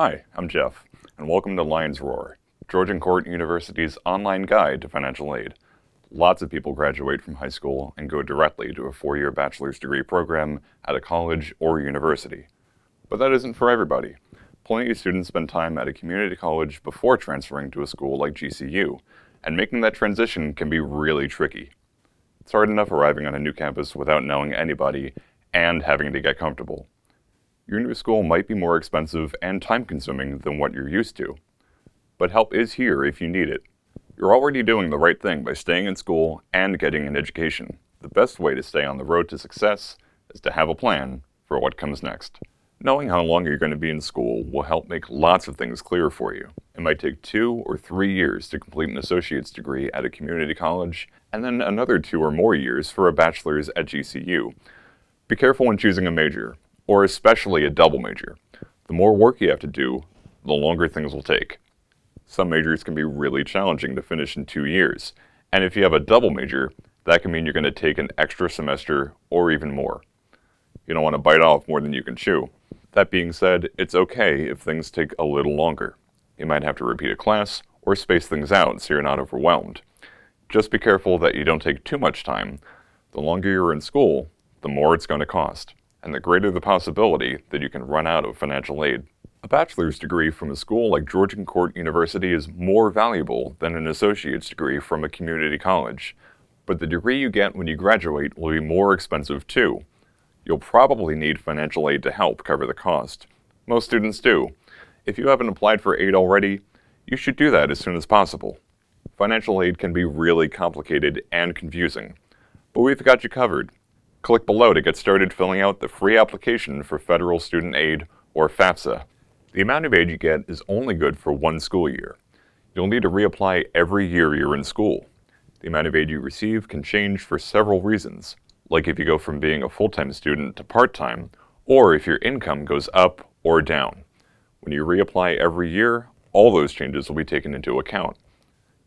Hi, I'm Jeff, and welcome to Lion's Roar, Georgian Court University's online guide to financial aid. Lots of people graduate from high school and go directly to a four-year bachelor's degree program at a college or university. But that isn't for everybody. Plenty of students spend time at a community college before transferring to a school like GCU, and making that transition can be really tricky. It's hard enough arriving on a new campus without knowing anybody and having to get comfortable. Your new school might be more expensive and time-consuming than what you're used to, but help is here if you need it. You're already doing the right thing by staying in school and getting an education. The best way to stay on the road to success is to have a plan for what comes next. Knowing how long you're going to be in school will help make lots of things clear for you. It might take two or three years to complete an associate's degree at a community college, and then another two or more years for a bachelor's at GCU. Be careful when choosing a major or especially a double major. The more work you have to do, the longer things will take. Some majors can be really challenging to finish in two years, and if you have a double major, that can mean you're going to take an extra semester or even more. You don't want to bite off more than you can chew. That being said, it's okay if things take a little longer. You might have to repeat a class or space things out so you're not overwhelmed. Just be careful that you don't take too much time. The longer you're in school, the more it's going to cost and the greater the possibility that you can run out of financial aid. A bachelor's degree from a school like Georgian Court University is more valuable than an associate's degree from a community college, but the degree you get when you graduate will be more expensive too. You'll probably need financial aid to help cover the cost. Most students do. If you haven't applied for aid already, you should do that as soon as possible. Financial aid can be really complicated and confusing, but we've got you covered. Click below to get started filling out the free application for Federal Student Aid, or FAFSA. The amount of aid you get is only good for one school year. You'll need to reapply every year you're in school. The amount of aid you receive can change for several reasons, like if you go from being a full-time student to part-time, or if your income goes up or down. When you reapply every year, all those changes will be taken into account.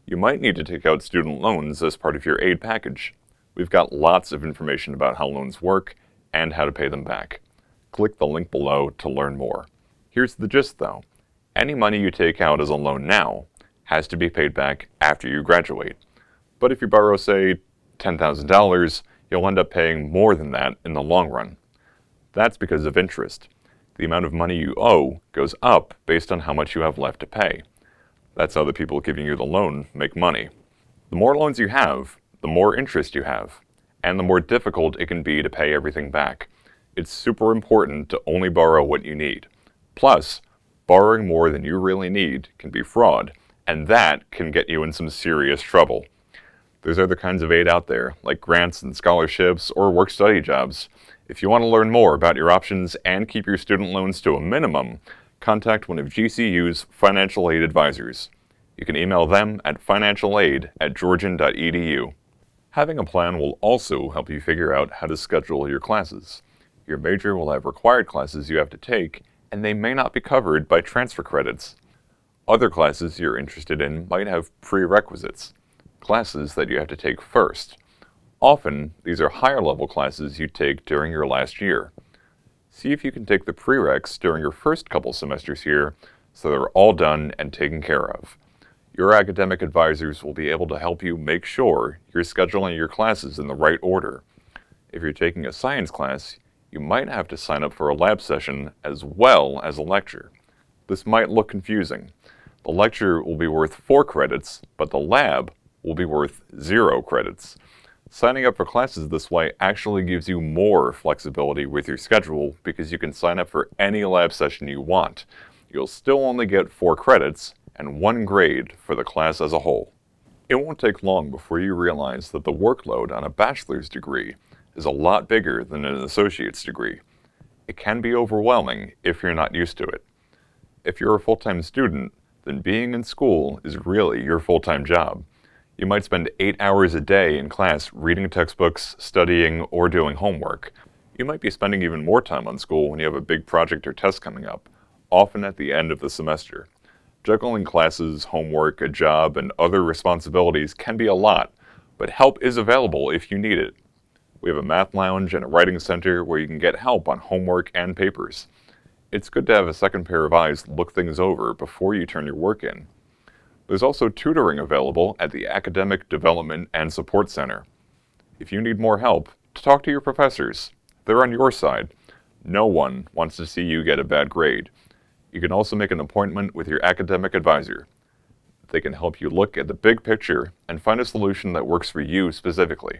You might need to take out student loans as part of your aid package. We've got lots of information about how loans work and how to pay them back. Click the link below to learn more. Here's the gist though. Any money you take out as a loan now has to be paid back after you graduate. But if you borrow, say, $10,000, you'll end up paying more than that in the long run. That's because of interest. The amount of money you owe goes up based on how much you have left to pay. That's how the people giving you the loan make money. The more loans you have, the more interest you have, and the more difficult it can be to pay everything back. It's super important to only borrow what you need. Plus, borrowing more than you really need can be fraud, and that can get you in some serious trouble. There's other kinds of aid out there, like grants and scholarships or work study jobs. If you want to learn more about your options and keep your student loans to a minimum, contact one of GCU's financial aid advisors. You can email them at financialaid at georgian.edu. Having a plan will also help you figure out how to schedule your classes. Your major will have required classes you have to take, and they may not be covered by transfer credits. Other classes you're interested in might have prerequisites, classes that you have to take first. Often, these are higher-level classes you take during your last year. See if you can take the prereqs during your first couple semesters here so they're all done and taken care of. Your academic advisors will be able to help you make sure you're scheduling your classes in the right order. If you're taking a science class, you might have to sign up for a lab session as well as a lecture. This might look confusing. The lecture will be worth 4 credits, but the lab will be worth 0 credits. Signing up for classes this way actually gives you more flexibility with your schedule because you can sign up for any lab session you want. You'll still only get 4 credits, and one grade for the class as a whole. It won't take long before you realize that the workload on a bachelor's degree is a lot bigger than an associate's degree. It can be overwhelming if you're not used to it. If you're a full-time student, then being in school is really your full-time job. You might spend eight hours a day in class reading textbooks, studying, or doing homework. You might be spending even more time on school when you have a big project or test coming up, often at the end of the semester. Juggling classes, homework, a job, and other responsibilities can be a lot, but help is available if you need it. We have a math lounge and a writing center where you can get help on homework and papers. It's good to have a second pair of eyes look things over before you turn your work in. There's also tutoring available at the Academic Development and Support Center. If you need more help, talk to your professors. They're on your side. No one wants to see you get a bad grade. You can also make an appointment with your academic advisor. They can help you look at the big picture and find a solution that works for you specifically.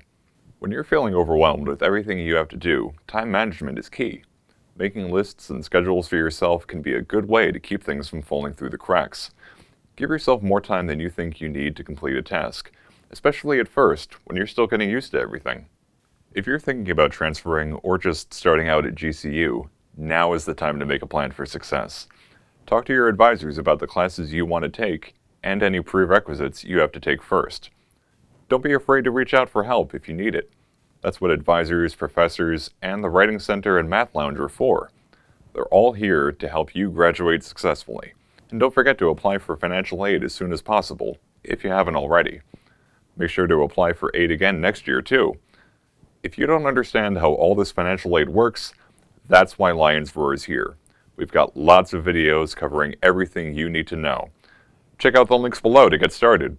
When you're feeling overwhelmed with everything you have to do, time management is key. Making lists and schedules for yourself can be a good way to keep things from falling through the cracks. Give yourself more time than you think you need to complete a task, especially at first when you're still getting used to everything. If you're thinking about transferring or just starting out at GCU, now is the time to make a plan for success. Talk to your advisors about the classes you want to take and any prerequisites you have to take first. Don't be afraid to reach out for help if you need it. That's what advisors, professors, and the Writing Center and Math Lounge are for. They're all here to help you graduate successfully. And don't forget to apply for financial aid as soon as possible, if you haven't already. Make sure to apply for aid again next year, too. If you don't understand how all this financial aid works, that's why Lions Roar is here. We've got lots of videos covering everything you need to know. Check out the links below to get started.